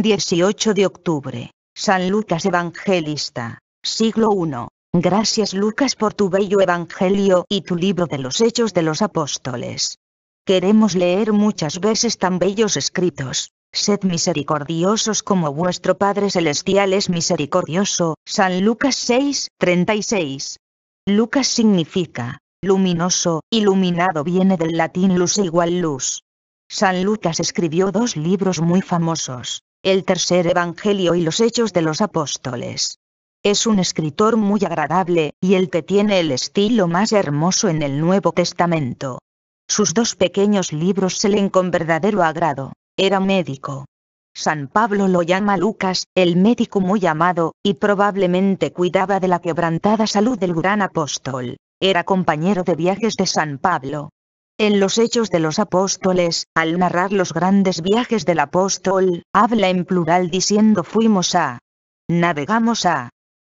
18 de octubre. San Lucas Evangelista. Siglo 1. Gracias Lucas por tu bello Evangelio y tu libro de los Hechos de los Apóstoles. Queremos leer muchas veces tan bellos escritos. Sed misericordiosos como vuestro Padre Celestial es misericordioso. San Lucas 6, 36. Lucas significa, luminoso, iluminado viene del latín luz igual luz. San Lucas escribió dos libros muy famosos, el tercer Evangelio y los Hechos de los Apóstoles. Es un escritor muy agradable, y el que tiene el estilo más hermoso en el Nuevo Testamento. Sus dos pequeños libros se leen con verdadero agrado. Era médico. San Pablo lo llama Lucas, el médico muy amado, y probablemente cuidaba de la quebrantada salud del gran apóstol. Era compañero de viajes de San Pablo, en los Hechos de los Apóstoles, al narrar los grandes viajes del apóstol, habla en plural diciendo fuimos a, navegamos a,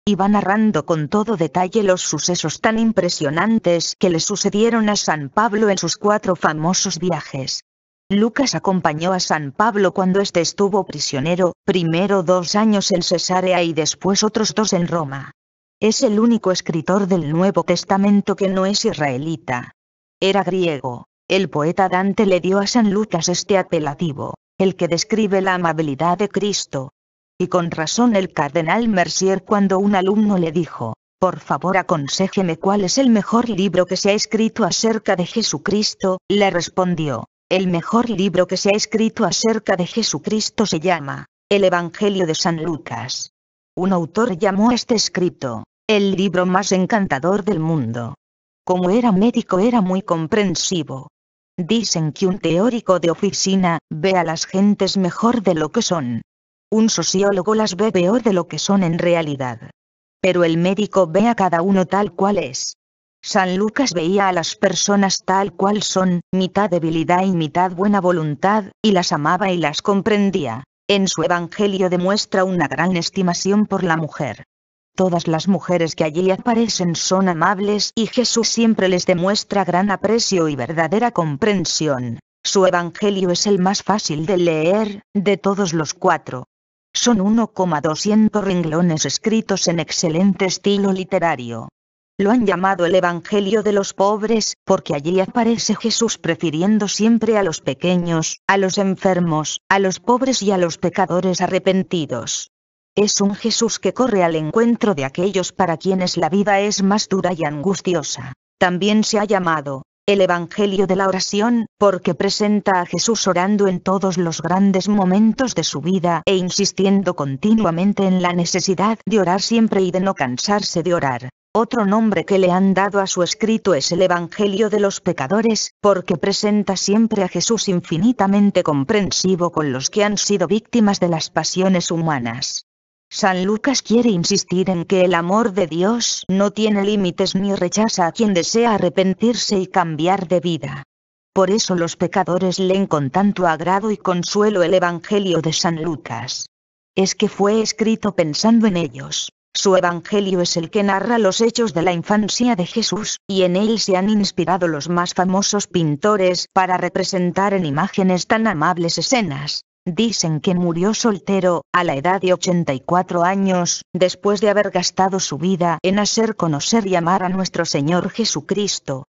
y va narrando con todo detalle los sucesos tan impresionantes que le sucedieron a San Pablo en sus cuatro famosos viajes. Lucas acompañó a San Pablo cuando éste estuvo prisionero, primero dos años en Cesarea y después otros dos en Roma. Es el único escritor del Nuevo Testamento que no es israelita. Era griego. El poeta Dante le dio a San Lucas este apelativo, el que describe la amabilidad de Cristo. Y con razón el cardenal Mercier cuando un alumno le dijo, por favor aconsejeme cuál es el mejor libro que se ha escrito acerca de Jesucristo, le respondió, el mejor libro que se ha escrito acerca de Jesucristo se llama, el Evangelio de San Lucas. Un autor llamó a este escrito, el libro más encantador del mundo como era médico era muy comprensivo. Dicen que un teórico de oficina ve a las gentes mejor de lo que son. Un sociólogo las ve peor de lo que son en realidad. Pero el médico ve a cada uno tal cual es. San Lucas veía a las personas tal cual son, mitad debilidad y mitad buena voluntad, y las amaba y las comprendía. En su Evangelio demuestra una gran estimación por la mujer. Todas las mujeres que allí aparecen son amables y Jesús siempre les demuestra gran aprecio y verdadera comprensión. Su evangelio es el más fácil de leer, de todos los cuatro. Son 1,200 renglones escritos en excelente estilo literario. Lo han llamado el Evangelio de los pobres, porque allí aparece Jesús prefiriendo siempre a los pequeños, a los enfermos, a los pobres y a los pecadores arrepentidos. Es un Jesús que corre al encuentro de aquellos para quienes la vida es más dura y angustiosa. También se ha llamado el Evangelio de la oración, porque presenta a Jesús orando en todos los grandes momentos de su vida e insistiendo continuamente en la necesidad de orar siempre y de no cansarse de orar. Otro nombre que le han dado a su escrito es el Evangelio de los pecadores, porque presenta siempre a Jesús infinitamente comprensivo con los que han sido víctimas de las pasiones humanas. San Lucas quiere insistir en que el amor de Dios no tiene límites ni rechaza a quien desea arrepentirse y cambiar de vida. Por eso los pecadores leen con tanto agrado y consuelo el Evangelio de San Lucas. Es que fue escrito pensando en ellos. Su Evangelio es el que narra los hechos de la infancia de Jesús, y en él se han inspirado los más famosos pintores para representar en imágenes tan amables escenas, Dicen que murió soltero, a la edad de 84 años, después de haber gastado su vida en hacer conocer y amar a nuestro Señor Jesucristo.